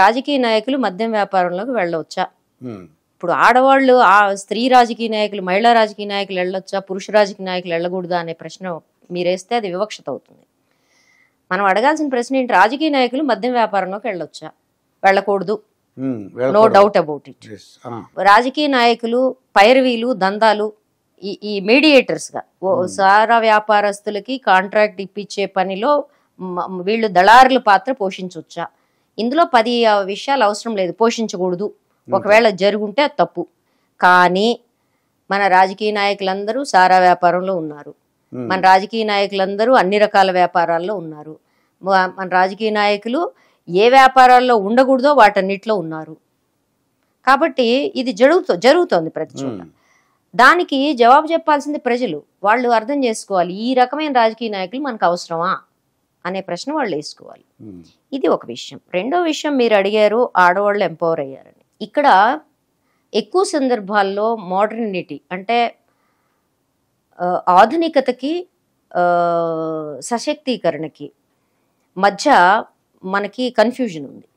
రాజకీయ నాయకులు మద్యం వ్యాపారంలోకి వెళ్ళవచ్చా ఇప్పుడు ఆడవాళ్ళు ఆ స్త్రీ రాజకీయ నాయకులు మహిళా రాజకీయ నాయకులు వెళ్ళొచ్చా పురుష రాజకీయ నాయకులు వెళ్ళకూడదా అనే ప్రశ్న మీరేస్తే అది వివక్షత అవుతుంది మనం అడగాల్సిన ప్రశ్న ఏంటి రాజకీయ నాయకులు మద్యం వ్యాపారంలోకి వెళ్ళొచ్చా వెళ్ళకూడదు నో డౌట్ అబౌట్ ఇట్ రాజకీయ నాయకులు పైరవీలు దందాలు ఈ ఈ మీడియేటర్స్గా సారా వ్యాపారస్తులకి కాంట్రాక్ట్ ఇప్పించే పనిలో వీళ్ళు దళారుల పాత్ర పోషించవచ్చా ఇందులో పది విషయాలు అవసరం లేదు పోషించకూడదు ఒకవేళ జరుగుంటే తప్పు కానీ మన రాజకీయ నాయకులందరూ సారా వ్యాపారంలో ఉన్నారు మన రాజకీయ నాయకులందరూ అన్ని రకాల వ్యాపారాల్లో ఉన్నారు మన రాజకీయ నాయకులు ఏ వ్యాపారాల్లో ఉండకూడదో వాటన్నిట్లో ఉన్నారు కాబట్టి ఇది జరుగుతూ జరుగుతోంది ప్రతి చోట దానికి జవాబు చెప్పాల్సింది ప్రజలు వాళ్ళు అర్థం చేసుకోవాలి ఈ రకమైన రాజకీయ నాయకులు మనకు అవసరమా అనే ప్రశ్న వాళ్ళు వేసుకోవాలి ఇది ఒక విషయం రెండో విషయం మీరు అడిగారు ఆడవాళ్ళు ఎంపవర్ అయ్యారని ఇక్కడ ఎక్కువ సందర్భాల్లో మోడర్నిటీ అంటే ఆధునికతకి సశక్తీకరణకి మధ్య మనకి కన్ఫ్యూజన్ ఉంది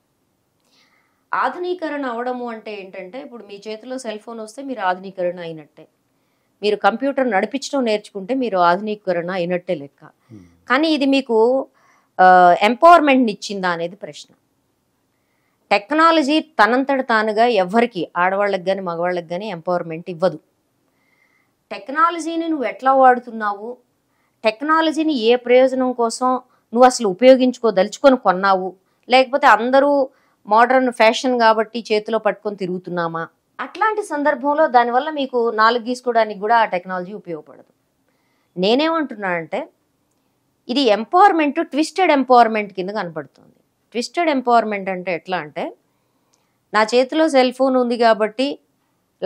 ఆధునీకరణ అవడము అంటే ఏంటంటే ఇప్పుడు మీ చేతిలో సెల్ ఫోన్ వస్తే మీరు ఆధునీకరణ అయినట్టే మీరు కంప్యూటర్ నడిపించడం నేర్చుకుంటే మీరు ఆధునీకరణ అయినట్టే లెక్క కానీ ఇది మీకు ఎంపవర్మెంట్ని ఇచ్చిందా అనేది ప్రశ్న టెక్నాలజీ తనంతట తానుగా ఎవరికి ఆడవాళ్ళకి కానీ మగవాళ్ళకి కానీ ఎంపవర్మెంట్ ఇవ్వదు టెక్నాలజీని నువ్వు ఎట్లా వాడుతున్నావు టెక్నాలజీని ఏ ప్రయోజనం కోసం నువ్వు అసలు ఉపయోగించుకోదలుచుకొని కొన్నావు లేకపోతే అందరూ మోడర్న్ ఫ్యాషన్ కాబట్టి చేతిలో పట్టుకొని తిరుగుతున్నామా అట్లాంటి సందర్భంలో దానివల్ల మీకు నాలుగు గీసుకోవడానికి కూడా ఆ టెక్నాలజీ ఉపయోగపడదు నేనేమంటున్నానంటే ఇది ఎంపవర్మెంట్ ట్విస్టెడ్ ఎంపవర్మెంట్ కింద కనపడుతుంది ట్విస్టెడ్ ఎంపవర్మెంట్ అంటే ఎట్లా అంటే నా చేతిలో సెల్ ఫోన్ ఉంది కాబట్టి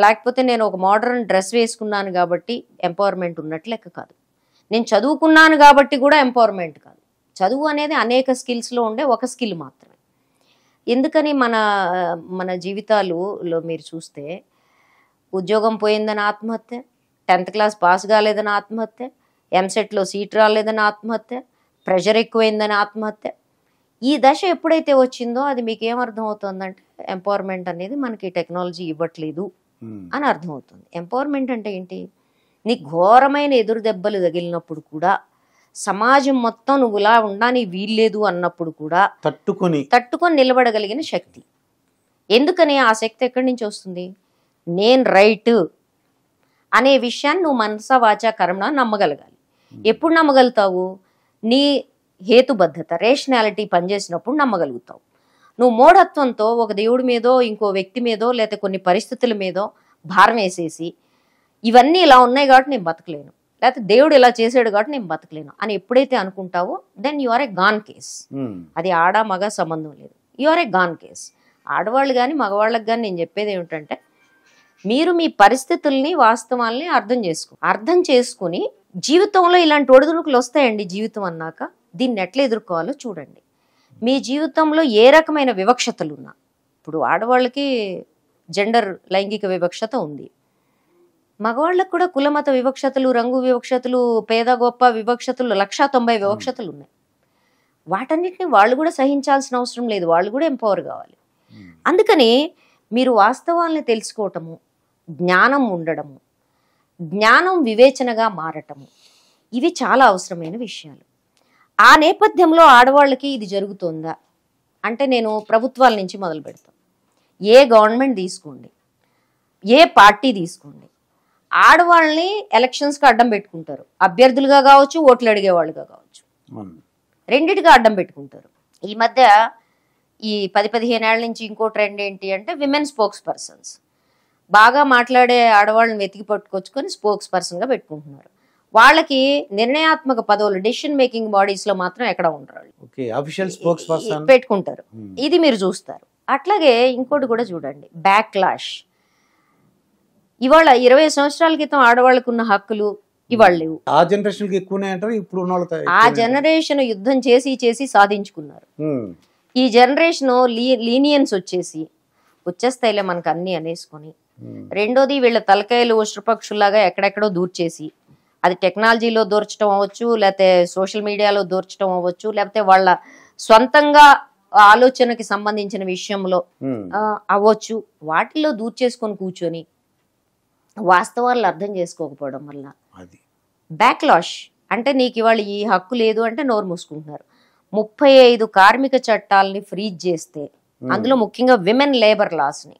లేకపోతే నేను ఒక మోడర్న్ డ్రెస్ వేసుకున్నాను కాబట్టి ఎంపవర్మెంట్ ఉన్నట్లు లెక్క కాదు నేను చదువుకున్నాను కాబట్టి కూడా ఎంపవర్మెంట్ కాదు చదువు అనేది అనేక స్కిల్స్లో ఉండే ఒక స్కిల్ మాత్రమే ఎందుకని మన మన జీవితాలులో మీరు చూస్తే ఉద్యోగం పోయిందని ఆత్మహత్య టెన్త్ క్లాస్ పాస్ కాలేదని ఆత్మహత్య ఎంసెట్లో సీట్ రాలేదని ఆత్మహత్య ప్రెషర్ ఎక్కువైందని ఆత్మహత్య ఈ దశ ఎప్పుడైతే వచ్చిందో అది మీకు ఏమర్థం అవుతుందంటే ఎంపవర్మెంట్ అనేది మనకి టెక్నాలజీ ఇవ్వట్లేదు అని అర్థమవుతుంది ఎంపవర్మెంట్ అంటే ఏంటి నీ ఘోరమైన ఎదురు దెబ్బలు తగిలినప్పుడు కూడా సమాజం మొత్తం నువ్వు ఇలా ఉండడానికి వీల్లేదు అన్నప్పుడు కూడా తట్టుకొని తట్టుకొని నిలబడగలిగిన శక్తి ఎందుకని ఆ శక్తి ఎక్కడి నుంచి వస్తుంది నేను రైట్ అనే విషయాన్ని నువ్వు మనస వాచా కర్మ నమ్మగలగాలి ఎప్పుడు నమ్మగలుగుతావు నీ హేతుబద్ధత రేషనాలిటీ పనిచేసినప్పుడు నమ్మగలుగుతావు నువ్వు మూఢత్వంతో ఒక దేవుడి మీదో ఇంకో వ్యక్తి మీదో లేకపోతే కొన్ని పరిస్థితుల మీదో భారం వేసేసి ఇవన్నీ ఇలా ఉన్నాయి కాబట్టి నేను బతకలేను లేకపోతే దేవుడు ఇలా చేశాడు కాబట్టి నేను బతకలేను అని ఎప్పుడైతే అనుకుంటావో then you are a gone case అది ఆడ మగ సంబంధం లేదు you are a gone case ఆడవాళ్ళు కానీ మగవాళ్ళకి కానీ నేను చెప్పేది ఏమిటంటే మీరు మీ పరిస్థితుల్ని వాస్తవాల్ని అర్థం చేసుకో అర్థం చేసుకుని జీవితంలో ఇలాంటి ఒడిదుడుకులు వస్తాయండి జీవితం అన్నాక దీన్ని ఎట్లా ఎదుర్కోవాలో చూడండి మీ జీవితంలో ఏ రకమైన వివక్షతలు ఉన్నా ఇప్పుడు ఆడవాళ్ళకి జెండర్ లైంగిక వివక్షత ఉంది మగవాళ్ళకు కూడా కులమత వివక్షతలు రంగు వివక్షతలు పేద గొప్ప వివక్షతలు లక్షా తొంభై వివక్షతలు ఉన్నాయి వాటన్నిటిని వాళ్ళు కూడా సహించాల్సిన అవసరం లేదు వాళ్ళు కూడా ఎంపవర్ కావాలి అందుకని మీరు వాస్తవాల్ని తెలుసుకోవటము జ్ఞానం ఉండడము జ్ఞానం వివేచనగా మారటము ఇవి చాలా అవసరమైన విషయాలు ఆ నేపథ్యంలో ఆడవాళ్ళకి ఇది జరుగుతుందా అంటే నేను ప్రభుత్వాల నుంచి మొదలు పెడతాను ఏ గవర్నమెంట్ తీసుకోండి ఏ పార్టీ తీసుకోండి ఆడవాళ్ళని ఎలక్షన్స్కి అడ్డం పెట్టుకుంటారు అభ్యర్థులుగా కావచ్చు ఓట్లు అడిగేవాళ్ళుగా కావచ్చు రెండిటిగా అడ్డం పెట్టుకుంటారు ఈ మధ్య ఈ పది పదిహేను ఏళ్ళ నుంచి ఇంకో ట్రెండ్ ఏంటి అంటే విమెన్ స్పోక్స్ పర్సన్స్ బాగా మాట్లాడే ఆడవాళ్ళని వెతికి పట్టుకొచ్చుకొని స్పోక్స్ పర్సన్గా పెట్టుకుంటున్నారు వాళ్ళకి నిర్ణయాత్మక పదవులు డెసిషన్ మేకింగ్ బాడీస్ లో మాత్రం ఎక్కడ ఉండరు పెట్టుకుంటారు hmm. ఇది మీరు చూస్తారు అట్లాగే ఇంకోటి కూడా చూడండి బ్యాక్ క్లాష్ ఇవాళ ఇరవై సంవత్సరాల క్రితం ఆడవాళ్ళకు ఉన్న హక్కులు ఇవాళ hmm. లేవు ఆ జనరేషన్ ఇప్పుడు ఆ జనరేషన్ యుద్ధం చేసి చేసి సాధించుకున్నారు hmm. ఈ జనరేషన్ లీనియన్స్ వచ్చేసి వచ్చేస్తాయిలే మనకు అన్ని అనేసుకొని రెండోది వీళ్ళ తలకాయలు ఉష్ట్రపక్షుల్లాగా ఎక్కడెక్కడో దూర్చేసి అది టెక్నాలజీలో దూర్చడం అవ్వచ్చు లేకపోతే సోషల్ మీడియాలో దూర్చడం అవ్వచ్చు లేకపోతే వాళ్ళ సొంతంగా ఆలోచనకి సంబంధించిన విషయంలో అవ్వచ్చు వాటిల్లో దూర్చేసుకొని కూర్చొని వాస్తవాలను అర్థం చేసుకోకపోవడం వల్ల బ్యాక్లాష్ అంటే నీకు ఇవాళ ఈ హక్కు లేదు అంటే నోరు మూసుకుంటున్నారు ముప్పై ఐదు కార్మిక చట్టాలని ఫ్రీజ్ చేస్తే అందులో ముఖ్యంగా విమెన్ లేబర్ లాస్ని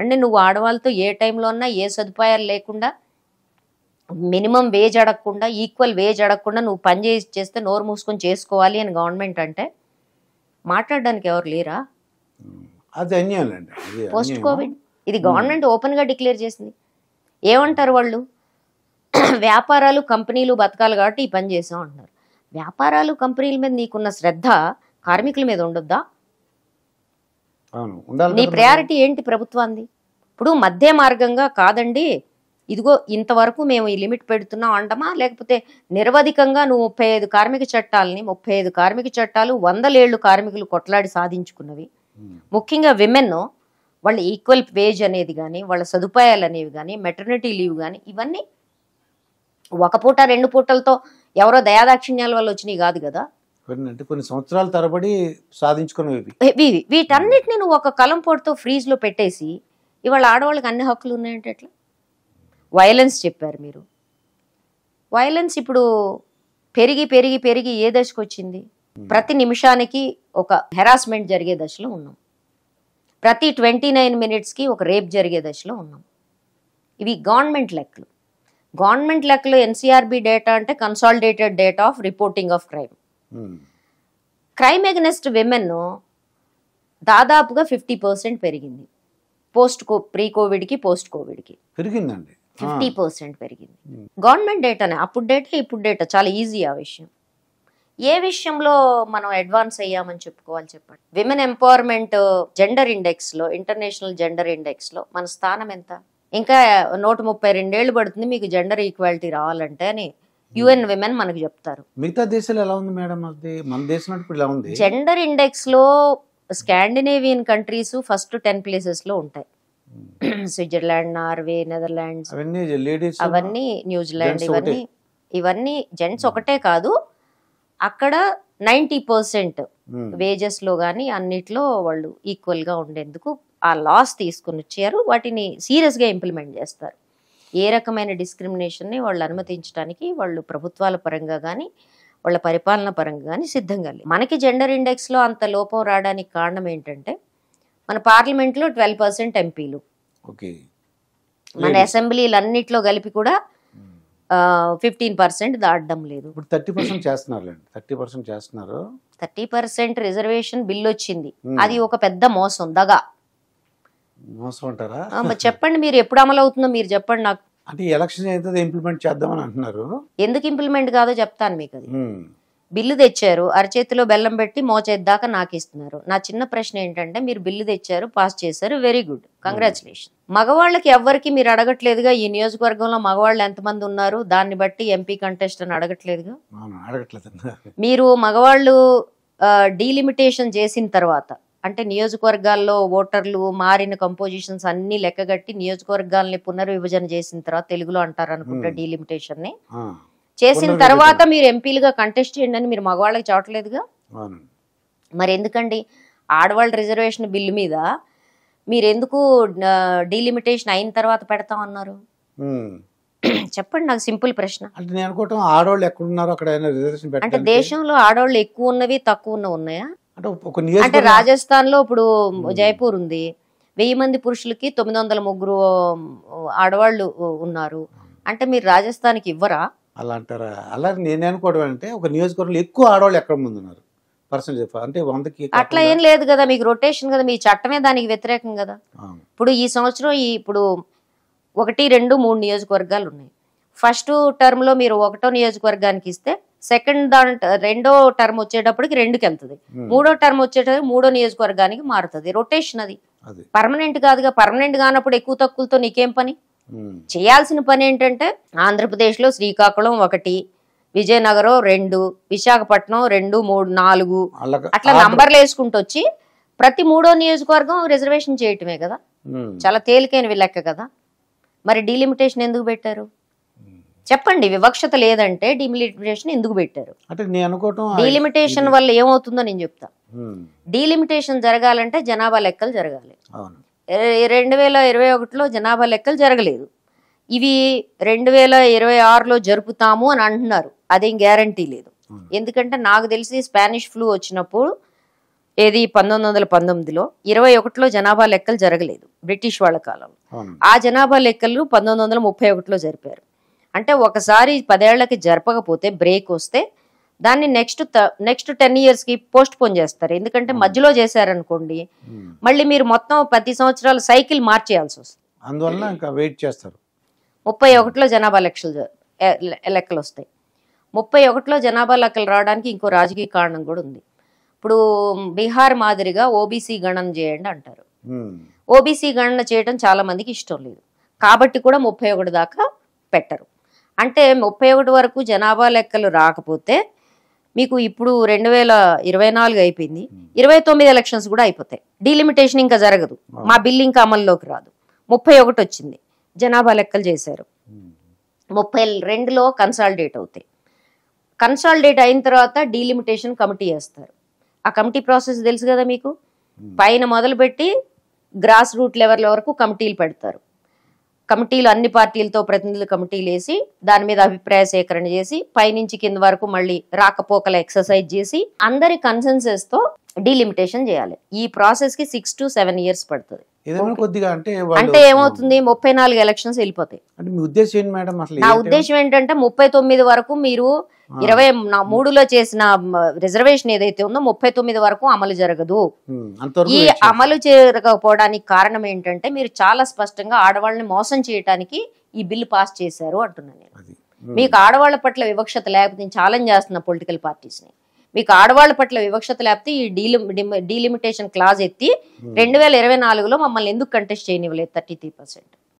అంటే నువ్వు ఆడవాళ్ళతో ఏ టైంలో ఉన్నా ఏ సదుపాయాలు లేకుండా మినిమం వేజ్ అడగకుండా ఈక్వల్ వేజ్ అడగకుండా నువ్వు పని చేసి చేస్తే నోరు మూసుకొని చేసుకోవాలి అని గవర్నమెంట్ అంటే మాట్లాడడానికి ఎవరు లేరా పోస్ట్ కోవిడ్ ఇది గవర్నమెంట్ ఓపెన్గా డిక్లేర్ చేసింది ఏమంటారు వాళ్ళు వ్యాపారాలు కంపెనీలు బతకాలి కాబట్టి ఈ పని చేసాం అంటున్నారు వ్యాపారాలు కంపెనీల మీద నీకున్న శ్రద్ధ కార్మికుల మీద ఉండొద్దా నీ ప్రయారిటీ ఏంటి ప్రభుత్వాన్ని ఇప్పుడు మధ్య మార్గంగా కాదండి ఇదిగో ఇంతవరకు మేము ఈ లిమిట్ పెడుతున్నాం అండమా లేకపోతే నిరవధికంగా నువ్వు ముప్పై ఐదు కార్మిక చట్టాలని ముప్పై ఐదు కార్మిక చట్టాలు వందలేళ్లు కార్మికులు కొట్లాడి సాధించుకున్నవి ముఖ్యంగా విమెన్ వాళ్ళ ఈక్వల్ వేజ్ అనేది కానీ వాళ్ళ సదుపాయాలు అనేవి కానీ మెటర్నిటీ లీవ్ కానీ ఇవన్నీ ఒక పూట రెండు పూటలతో ఎవరో దయాదాక్షిణ్యాల వల్ల వచ్చినాయి కాదు కదా అంటే కొన్ని సంవత్సరాల తరబడి సాధించుకునేవి వీటన్నిటిని నువ్వు ఒక కలం పొడితో ఫ్రీజ్ లో పెట్టేసి ఇవాళ ఆడవాళ్ళకి అన్ని హక్కులు ఉన్నాయంటే ఎట్లా వైలెన్స్ చెప్పారు మీరు వైలెన్స్ ఇప్పుడు పెరిగి పెరిగి పెరిగి ఏ దశకు వచ్చింది ప్రతి నిమిషానికి ఒక హెరాస్మెంట్ జరిగే దశలో ఉన్నాం ప్రతి ట్వంటీ నైన్ మినిట్స్కి ఒక రేప్ జరిగే దశలో ఉన్నాం ఇవి గవర్నమెంట్ లెక్కలు గవర్నమెంట్ లెక్కలు ఎన్సీఆర్బి డేటా అంటే consolidated data of reporting of crime crime against women దాదాపుగా ఫిఫ్టీ పర్సెంట్ పెరిగింది పోస్ట్ కో ప్రీ కోవిడ్కి పోస్ట్ కోవిడ్కి పెరిగిందండి ఫిఫ్టీ పర్సెంట్ పెరిగింది గవర్నమెంట్ డేటానే అప్పుడు డేటా ఇప్పుడు డేటా చాలా ఈజీ ఆ విషయం ఏ విషయంలో మనం అడ్వాన్స్ అయ్యామని చెప్పుకోవాలి చెప్పండి విమెన్ ఎంపవర్మెంట్ జెండర్ ఇండెక్స్లో ఇంటర్నేషనల్ జెండర్ ఇండెక్స్లో మన స్థానం ఎంత ఇంకా నూట ముప్పై రెండేళ్ళు పడుతుంది మీకు జెండర్ ఈక్వాలిటీ రావాలంటే అని యుఎన్ విమెన్ మనకు చెప్తారు మిగతా దేశాలు ఎలా ఉంది మేడం అది మన దేశం ఉంది జెండర్ ఇండెక్స్ లో Scandinavian countries first ten places లో ఉంటాయి hmm. స్విట్జర్లాండ్ నార్వే నెదర్లాండ్స్ అవన్నీ న్యూజిలాండ్ ఇవన్నీ ఇవన్నీ జెంట్స్ ఒకటే కాదు అక్కడ నైంటీ పర్సెంట్ hmm. వేజెస్ లో కానీ అన్నిట్లో వాళ్ళు ఈక్వల్ గా ఉండేందుకు ఆ లాస్ తీసుకుని వచ్చారు వాటిని సీరియస్ గా ఇంప్లిమెంట్ చేస్తారు ఏ రకమైన డిస్క్రిమినేషన్ని వాళ్ళు అనుమతించడానికి వాళ్ళు ప్రభుత్వాల పరంగా కానీ వాళ్ళ పరిపాలన పరంగా కానీ సిద్ధంగా లేదు మనకి జెండర్ ఇండెక్స్లో అంత లోపం రావడానికి కారణం ఏంటంటే మన పార్లమెంట్లో ట్వెల్వ్ పర్సెంట్ ఎంపీలు మన అసెంబ్లీలు అన్నిట్లో కలిపి కూడా hmm. ఫిఫ్టీన్ పర్సెంట్ దాటడం లేదు ఇప్పుడు థర్టీ పర్సెంట్ చేస్తున్నారు థర్టీ పర్సెంట్ చేస్తున్నారు థర్టీ పర్సెంట్ రిజర్వేషన్ బిల్ వచ్చింది hmm. అది ఒక పెద్ద మోసం దగా మోసం చెప్పండి మీరు ఎప్పుడు అమలు అవుతుందో మీరు చెప్పండి నాకు అంటే ఎలక్షన్ అయితే ఇంప్లిమెంట్ చేద్దామని అంటున్నారు ఎందుకు ఇంప్లిమెంట్ కాదో చెప్తాను మీకు అది బిల్లు తెచ్చారు అరచేతిలో బెల్లం పెట్టి మోచేద్దాకా నాకు ఇస్తున్నారు నా చిన్న ప్రశ్న ఏంటంటే మీరు బిల్లు తెచ్చారు పాస్ చేశారు వెరీ గుడ్ కంగ్రాచులేషన్ మగవాళ్ళకి ఎవరికి మీరు అడగట్లేదుగా ఈ నియోజకవర్గంలో మగవాళ్ళు ఎంతమంది ఉన్నారు దాన్ని బట్టి ఎంపీ కంటెస్ట్ అని అడగట్లేదుగా మీరు మగవాళ్ళు డీలిమిటేషన్ చేసిన తర్వాత అంటే నియోజకవర్గాల్లో ఓటర్లు మారిన కంపోజిషన్స్ అన్ని లెక్కగట్టి నియోజకవర్గాల్ని పునర్విభజన చేసిన తర్వాత తెలుగులో అంటారు అనుకుంటే డీలిమిటేషన్ ని చేసిన తర్వాత మీరు ఎంపీలుగా కంటెస్ట్ చేయండి అని మీరు మగవాళ్ళకి చావట్లేదుగా మరి ఎందుకండి ఆడవాళ్ళ రిజర్వేషన్ బిల్లు మీద మీరు ఎందుకు డీలిమిటేషన్ అయిన తర్వాత పెడతాం అన్నారు చెప్పండి నాకు సింపుల్ ప్రశ్న ఆడవాళ్ళు అంటే దేశంలో ఆడవాళ్ళు ఎక్కువ ఉన్నవి తక్కువ ఉన్నవి ఉన్నాయా అంటే అంటే రాజస్థాన్ లో ఇప్పుడు జైపూర్ ఉంది వెయ్యి మంది పురుషులకి తొమ్మిది వందల ముగ్గురు ఆడవాళ్ళు ఉన్నారు అంటే మీరు రాజస్థాన్కి ఇవ్వరా అలా అంటారా అలా నేను అనుకోవడం అంటే ఒక నియోజకవర్గంలో ఎక్కువ ఆడవాళ్ళు ఎక్కడ ముందు ఉన్నారు అంటే వందకి అట్లా ఏం లేదు కదా మీకు రొటేషన్ కదా మీ చట్టమే దానికి వ్యతిరేకం కదా ఇప్పుడు ఈ సంవత్సరం ఈ ఇప్పుడు ఒకటి రెండు మూడు నియోజకవర్గాలు ఉన్నాయి ఫస్ట్ టర్మ్లో మీరు ఒకటో నియోజకవర్గానికి ఇస్తే సెకండ్ దాంట్ రెండో టర్మ్ వచ్చేటప్పటికి రెండుకి వెళ్తుంది hmm. మూడో టర్మ్ వచ్చేటప్పుడు మూడో నియోజకవర్గానికి మారుతుంది రొటేషన్ అది పర్మనెంట్ కాదుగా పర్మనెంట్ కానప్పుడు ఎక్కువ తక్కువతో నీకేం పని hmm. చేయాల్సిన పని ఏంటంటే ఆంధ్రప్రదేశ్ లో శ్రీకాకుళం ఒకటి విజయనగరం రెండు విశాఖపట్నం రెండు మూడు నాలుగు అట్లా నంబర్లు వేసుకుంటూ వచ్చి ప్రతి మూడో నియోజకవర్గం రిజర్వేషన్ చేయటమే కదా hmm. చాలా తేలికైన లెక్క కదా మరి డీలిమిటేషన్ ఎందుకు పెట్టారు చెప్పండి వివక్షత లేదంటే డిమిలిమిటేషన్ ఎందుకు పెట్టారు అంటే నేను అనుకోవటం డీలిమిటేషన్ వల్ల ఏమవుతుందో నేను చెప్తా డీలిమిటేషన్ జరగాలంటే జనాభా లెక్కలు జరగాలి రెండు వేల ఇరవై ఒకటిలో జనాభా లెక్కలు జరగలేదు ఇవి రెండు వేల ఇరవై ఆరులో జరుపుతాము అని అంటున్నారు అదేం గ్యారంటీ లేదు ఎందుకంటే నాకు తెలిసి స్పానిష్ ఫ్లూ వచ్చినప్పుడు ఏది పంతొమ్మిది వందల పంతొమ్మిదిలో ఇరవై ఒకటిలో జనాభా లెక్కలు జరగలేదు బ్రిటిష్ వాళ్ళ కాలంలో ఆ జనాభా లెక్కలు పంతొమ్మిది వందల ముప్పై ఒకటిలో జరిపారు అంటే ఒకసారి పదేళ్లకి జరపకపోతే బ్రేక్ వస్తే దాన్ని నెక్స్ట్ నెక్స్ట్ టెన్ ఇయర్స్కి పోస్ట్ పోన్ చేస్తారు ఎందుకంటే మధ్యలో చేశారనుకోండి మళ్ళీ మీరు మొత్తం ప్రతి సంవత్సరాలు సైకిల్ మార్చేయాల్సి వస్తుంది అందువల్ల ఇంకా వెయిట్ చేస్తారు ముప్పై ఒకటిలో జనాభా లెక్కలు లెక్కలు వస్తాయి ముప్పై ఒకటిలో జనాభా లెక్కలు రావడానికి ఇంకో రాజకీయ కారణం కూడా ఉంది ఇప్పుడు బీహార్ మాదిరిగా ఓబీసీ గణన చేయండి అంటారు ఓబీసీ గణన చేయడం చాలా మందికి ఇష్టం లేదు కాబట్టి కూడా ముప్పై ఒకటి దాకా పెట్టరు అంటే ముప్పై ఒకటి వరకు జనాభా లెక్కలు రాకపోతే మీకు ఇప్పుడు రెండు వేల ఇరవై నాలుగు అయిపోయింది ఇరవై తొమ్మిది ఎలక్షన్స్ కూడా అయిపోతాయి డీలిమిటేషన్ ఇంకా జరగదు మా బిల్ ఇంకా అమల్లోకి రాదు ముప్పై ఒకటి వచ్చింది జనాభా లెక్కలు చేశారు ముప్పై రెండులో కన్సాలిడేట్ అవుతాయి కన్సాలిడేట్ అయిన తర్వాత డీలిమిటేషన్ కమిటీ వేస్తారు ఆ కమిటీ ప్రాసెస్ తెలుసు కదా మీకు పైన మొదలుపెట్టి గ్రాస్ రూట్ లెవెల్ వరకు కమిటీలు పెడతారు కమిటీలు అన్ని పార్టీలతో ప్రతినిధుల కమిటీలు వేసి దాని మీద అభిప్రాయ సేకరణ చేసి పైనుంచి కింద వరకు మళ్ళీ రాకపోకల ఎక్సర్సైజ్ చేసి అందరి కన్సెన్సెస్ తో డీలిమిటేషన్ చేయాలి ఈ ప్రాసెస్ కి సిక్స్ టు సెవెన్ ఇయర్స్ పడుతుంది అంటే ఏమవుతుంది ముప్పై నాలుగు ఎలక్షన్స్ వెళ్ళిపోతాయి నా ఉద్దేశం ఏంటంటే ముప్పై తొమ్మిది వరకు మీరు ఇరవై మూడులో చేసిన రిజర్వేషన్ ఏదైతే ఉందో ముప్పై తొమ్మిది వరకు అమలు జరగదు ఈ అమలు జరగకపోవడానికి కారణం ఏంటంటే మీరు చాలా స్పష్టంగా ఆడవాళ్ళని మోసం చేయడానికి ఈ బిల్లు పాస్ చేశారు అంటున్నాను నేను మీకు ఆడవాళ్ల పట్ల వివక్షత లేకపోతే ఛాలెంజ్ చేస్తున్న పొలిటికల్ పార్టీస్ని మీకు ఆడవాళ్ల పట్ల వివక్షత లేకపోతే ఈ డీలిమిటేషన్ క్లాజ్ ఎత్తి రెండు వేల ఇరవై నాలుగులో మమ్మల్ని ఎందుకు కంటెస్ట్ చేయనివ్వలేదు థర్టీ త్రీ పర్సెంట్